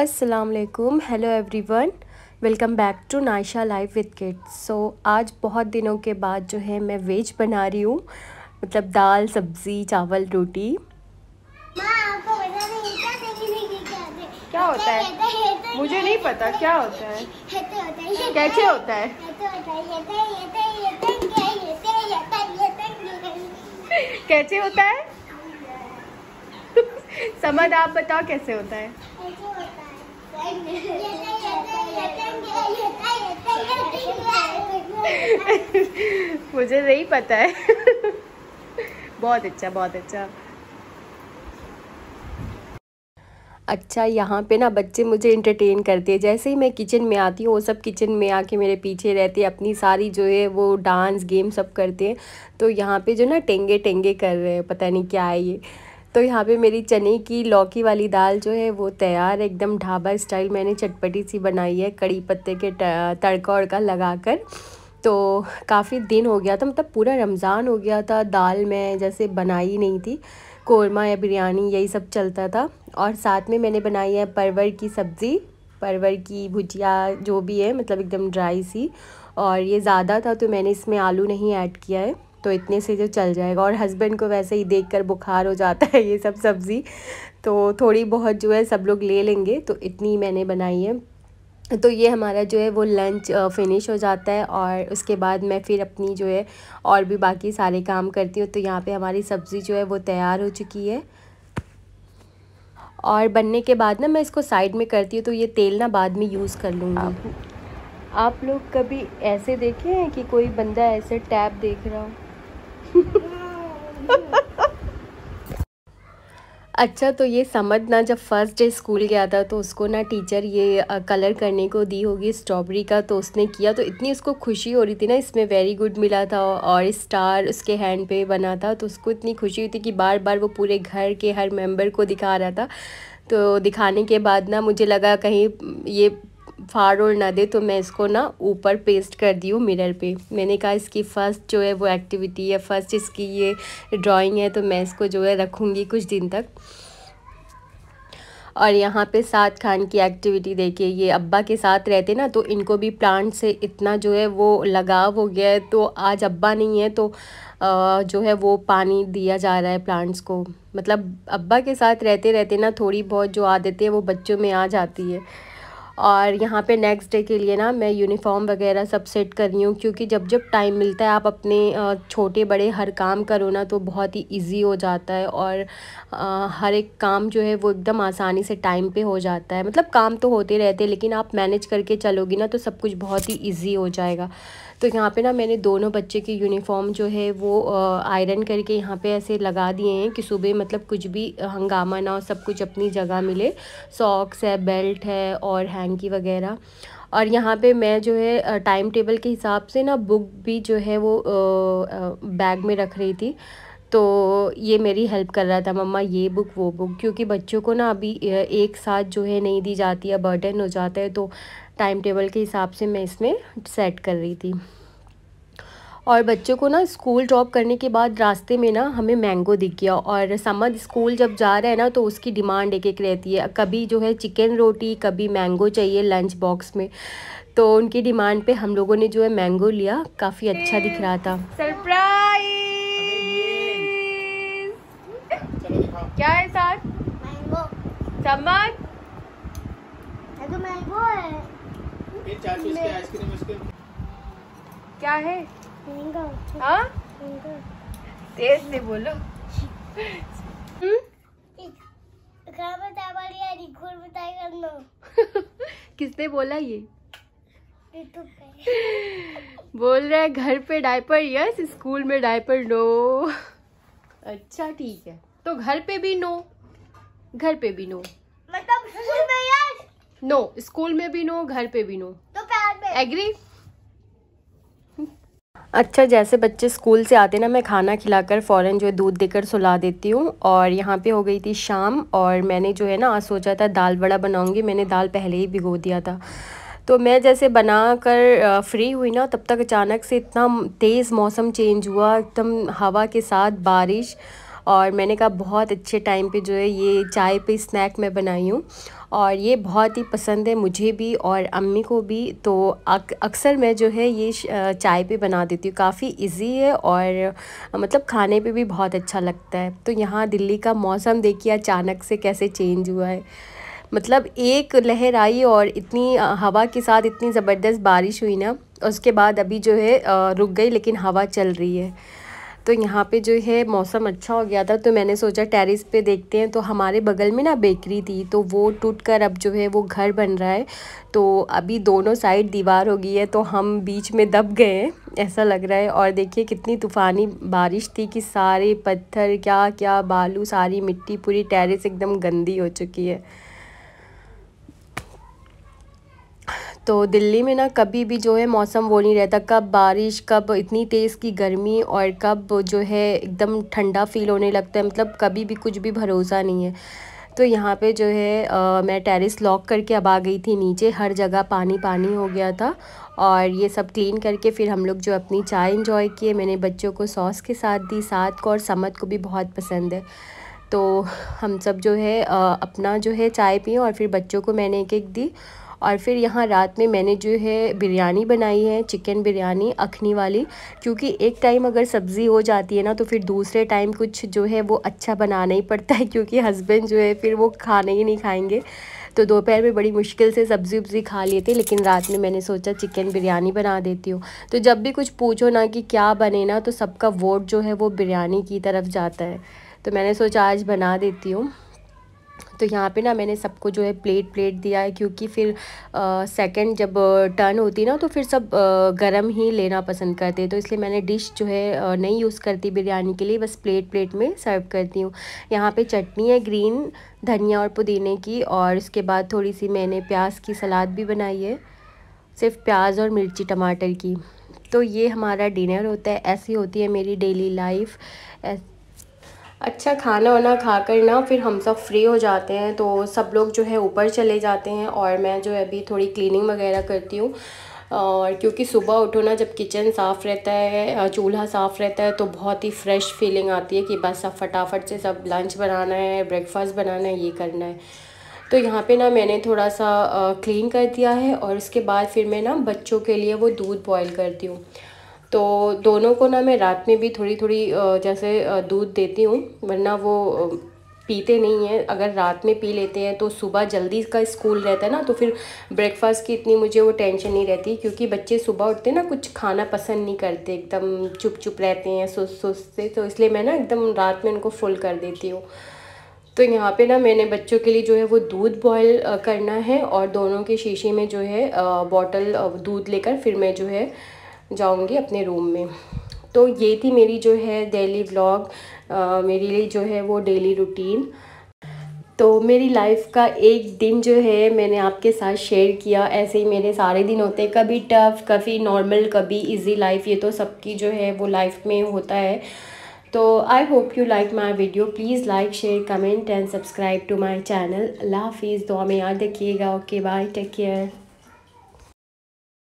अस्सलाम वालेकुम hello everyone welcome back to Naisha life with kids so आज बहुत दिनों के बाद जो है मैं वेज बना रही हूँ मतलब दाल सब्ज़ी चावल रोटी क्या होता है मुझे नहीं पता क्या होता है कैसे होता है कैसे होता है समझ आप बताओ कैसे होता है मुझे नहीं पता है बहुत अच्छा बहुत अच्छा अच्छा यहाँ पे ना बच्चे मुझे इंटरटेन करते हैं जैसे ही मैं किचन में आती हूँ वो सब किचन में आके मेरे पीछे रहते हैं अपनी सारी जो है वो डांस गेम सब करते हैं तो यहाँ पे जो ना टेंगे टेंगे कर रहे हैं पता नहीं क्या है ये तो यहाँ पे मेरी चने की लौकी वाली दाल जो है वो तैयार एकदम ढाबा स्टाइल मैंने चटपटी सी बनाई है कड़ी पत्ते के तड़का उड़का लगा कर तो काफ़ी दिन हो गया था मतलब पूरा रमज़ान हो गया था दाल मैं जैसे बनाई नहीं थी कोरमा या बिरयानी यही सब चलता था और साथ में मैंने बनाई है परवर की सब्ज़ी परवर की भुजिया जो भी है मतलब एकदम ड्राई सी और ये ज़्यादा था तो मैंने इसमें आलू नहीं ऐड किया है तो इतने से जो चल जाएगा और हस्बैंड को वैसे ही देख कर बुखार हो जाता है ये सब सब्ज़ी तो थोड़ी बहुत जो है सब लोग ले लेंगे तो इतनी मैंने बनाई है तो ये हमारा जो है वो लंच फिनिश हो जाता है और उसके बाद मैं फिर अपनी जो है और भी बाकी सारे काम करती हूँ तो यहाँ पर हमारी सब्ज़ी जो है वो तैयार हो चुकी है और बनने के बाद ना मैं इसको साइड में करती हूँ तो ये तेल ना बाद में यूज़ कर लूँगी आप, आप लोग कभी ऐसे देखे हैं कि कोई बंदा ऐसे टैप देख रहा हो अच्छा तो ये समझ ना जब फर्स्ट डे स्कूल गया था तो उसको ना टीचर ये कलर करने को दी होगी स्ट्रॉबेरी का तो उसने किया तो इतनी उसको खुशी हो रही थी ना इसमें वेरी गुड मिला था और स्टार उसके हैंड पे बना था तो उसको इतनी खुशी हुई थी कि बार बार वो पूरे घर के हर मेंबर को दिखा रहा था तो दिखाने के बाद ना मुझे लगा कहीं ये फाड़ और ना दे तो मैं इसको ना ऊपर पेस्ट कर दी हूँ मिरर पे मैंने कहा इसकी फ़र्स्ट जो है वो एक्टिविटी है फ़र्स्ट इसकी ये ड्राइंग है तो मैं इसको जो है रखूँगी कुछ दिन तक और यहाँ पे सात खान की एक्टिविटी देखिए ये अब्बा के साथ रहते ना तो इनको भी प्लांट से इतना जो है वो लगाव हो गया है तो आज अब्बा नहीं है तो जो है वो पानी दिया जा रहा है प्लांट्स को मतलब अब्बा के साथ रहते रहते ना थोड़ी बहुत जो आदतें हैं वो बच्चों में आ जाती है और यहाँ पे नेक्स्ट डे के लिए ना मैं यूनिफॉर्म वगैरह सब सेट कर रही हूँ क्योंकि जब जब टाइम मिलता है आप अपने छोटे बड़े हर काम करो ना तो बहुत ही ईजी हो जाता है और हर एक काम जो है वो एकदम आसानी से टाइम पे हो जाता है मतलब काम तो होते रहते हैं लेकिन आप मैनेज करके चलोगी ना तो सब कुछ बहुत ही ईजी हो जाएगा तो यहाँ पे ना मैंने दोनों बच्चे की यूनिफॉर्म जो है वो आयरन करके यहाँ पे ऐसे लगा दिए हैं कि सुबह मतलब कुछ भी हंगामा ना हो सब कुछ अपनी जगह मिले सॉक्स है बेल्ट है और हैंकी वगैरह और यहाँ पे मैं जो है टाइम टेबल के हिसाब से ना बुक भी जो है वो बैग में रख रही थी तो ये मेरी हेल्प कर रहा था मम्मा ये बुक वो बुक क्योंकि बच्चों को ना अभी एक साथ जो है नहीं दी जाती है बर्डन हो जाता है तो टाइम टेबल के हिसाब से मैं इसमें सेट कर रही थी और बच्चों को ना स्कूल ड्रॉप करने के बाद रास्ते में ना हमें मैंगो दिख गया और समर स्कूल जब जा रहा है ना तो उसकी डिमांड एक एक रहती है कभी जो है चिकन रोटी कभी मैंगो चाहिए लंच बॉक्स में तो उनकी डिमांड पे हम लोगों ने जो है मैंगो लिया काफ़ी अच्छा दिख रहा था सरप्राइज क्या है साथ क्या है हाँ? तेज से बोलो हम्म? किसने बोला ये बोल रहा है घर पे डायपर यस स्कूल में डायपर नो अच्छा ठीक है तो घर पे भी नो घर पे भी नो नो स्कूल में भी नो घर पे भी नो तो एग्री अच्छा जैसे बच्चे स्कूल से आते ना मैं खाना खिलाकर फ़ौरन जो है दूध देकर सुला देती हूँ और यहाँ पे हो गई थी शाम और मैंने जो है ना आज सोचा था दाल बड़ा बनाऊँगी मैंने दाल पहले ही भिगो दिया था तो मैं जैसे बना कर फ्री हुई ना तब तक अचानक से इतना तेज़ मौसम चेंज हुआ एकदम हवा के साथ बारिश और मैंने कहा बहुत अच्छे टाइम पे जो है ये चाय पे स्नैक मैं बनाई हूँ और ये बहुत ही पसंद है मुझे भी और अम्मी को भी तो अक्सर मैं जो है ये चाय पे बना देती हूँ काफ़ी इजी है और मतलब खाने पे भी बहुत अच्छा लगता है तो यहाँ दिल्ली का मौसम देखिए अचानक से कैसे चेंज हुआ है मतलब एक लहर आई और इतनी हवा के साथ इतनी ज़बरदस्त बारिश हुई ना उसके बाद अभी जो है रुक गई लेकिन हवा चल रही है तो यहाँ पे जो है मौसम अच्छा हो गया था तो मैंने सोचा टेरिस पे देखते हैं तो हमारे बगल में ना बेकरी थी तो वो टूट कर अब जो है वो घर बन रहा है तो अभी दोनों साइड दीवार हो गई है तो हम बीच में दब गए हैं ऐसा लग रहा है और देखिए कितनी तूफ़ानी बारिश थी कि सारे पत्थर क्या क्या बालू सारी मिट्टी पूरी टेरिस एकदम गंदी हो चुकी है तो दिल्ली में ना कभी भी जो है मौसम वो नहीं रहता कब बारिश कब इतनी तेज़ की गर्मी और कब जो है एकदम ठंडा फील होने लगता है मतलब कभी भी कुछ भी भरोसा नहीं है तो यहाँ पे जो है आ, मैं टेरेस लॉक करके अब आ गई थी नीचे हर जगह पानी पानी हो गया था और ये सब क्लीन करके फिर हम लोग जो अपनी चाय इन्जॉय किए मैंने बच्चों को सॉस के साथ दी साथ को और समत को भी बहुत पसंद है तो हम सब जो है आ, अपना जो है चाय पिए और फिर बच्चों को मैंने एक एक दी और फिर यहाँ रात में मैंने जो है बिरयानी बनाई है चिकन बिरयानी अखनी वाली क्योंकि एक टाइम अगर सब्ज़ी हो जाती है ना तो फिर दूसरे टाइम कुछ जो है वो अच्छा बनाना ही पड़ता है क्योंकि हस्बैंड जो है फिर वो खाने ही नहीं खाएंगे तो दोपहर में बड़ी मुश्किल से सब्ज़ी उब्ज़ी खा लिए थे लेकिन रात में मैंने सोचा चिकन बिरयानी बना देती हूँ तो जब भी कुछ पूछो ना कि क्या बने ना तो सबका वोट जो है वो बिरयानी की तरफ जाता है तो मैंने सोचा आज बना देती हूँ तो यहाँ पे ना मैंने सबको जो है प्लेट प्लेट दिया है क्योंकि फिर सेकंड जब टर्न होती ना तो फिर सब गरम ही लेना पसंद करते हैं तो इसलिए मैंने डिश जो है नहीं यूज़ करती बिरयानी के लिए बस प्लेट प्लेट में सर्व करती हूँ यहाँ पे चटनी है ग्रीन धनिया और पुदीने की और इसके बाद थोड़ी सी मैंने प्याज की सलाद भी बनाई है सिर्फ प्याज और मिर्ची टमाटर की तो ये हमारा डिनर होता है ऐसी होती है मेरी डेली लाइफ अच्छा खाना वाना खा कर ना फिर हम सब फ्री हो जाते हैं तो सब लोग जो है ऊपर चले जाते हैं और मैं जो है अभी थोड़ी क्लीनिंग वगैरह करती हूँ और क्योंकि सुबह उठो ना जब किचन साफ़ रहता है चूल्हा साफ़ रहता है तो बहुत ही फ्रेश फीलिंग आती है कि बस सब फटाफट से सब लंच बनाना है ब्रेकफास्ट बनाना है ये करना है तो यहाँ पे ना मैंने थोड़ा सा क्लीन कर दिया है और उसके बाद फिर मैं ना बच्चों के लिए वो दूध बॉयल करती हूँ तो दोनों को ना मैं रात में भी थोड़ी थोड़ी जैसे दूध देती हूँ वरना वो पीते नहीं हैं अगर रात में पी लेते हैं तो सुबह जल्दी का स्कूल रहता है ना तो फिर ब्रेकफास्ट की इतनी मुझे वो टेंशन नहीं रहती क्योंकि बच्चे सुबह उठते ना कुछ खाना पसंद नहीं करते एकदम चुप चुप रहते हैं सुस्त सुस्त से तो इसलिए मैं ना एकदम रात में उनको फुल कर देती हूँ तो यहाँ पे ना मैंने बच्चों के लिए जो है वो दूध बॉयल करना है और दोनों के शीशे में जो है बॉटल दूध लेकर फिर मैं जो है जाऊंगी अपने रूम में तो ये थी मेरी जो है डेली ब्लॉग मेरे लिए जो है वो डेली रूटीन तो मेरी लाइफ का एक दिन जो है मैंने आपके साथ शेयर किया ऐसे ही मेरे सारे दिन होते हैं कभी टफ़ कभी नॉर्मल कभी इजी लाइफ ये तो सबकी जो है वो लाइफ में होता है तो I hope you like my video please like share comment and subscribe to my channel अल्लाह हाफिज़ दुआ में याद रखिएगा ओके बाय टेक केयर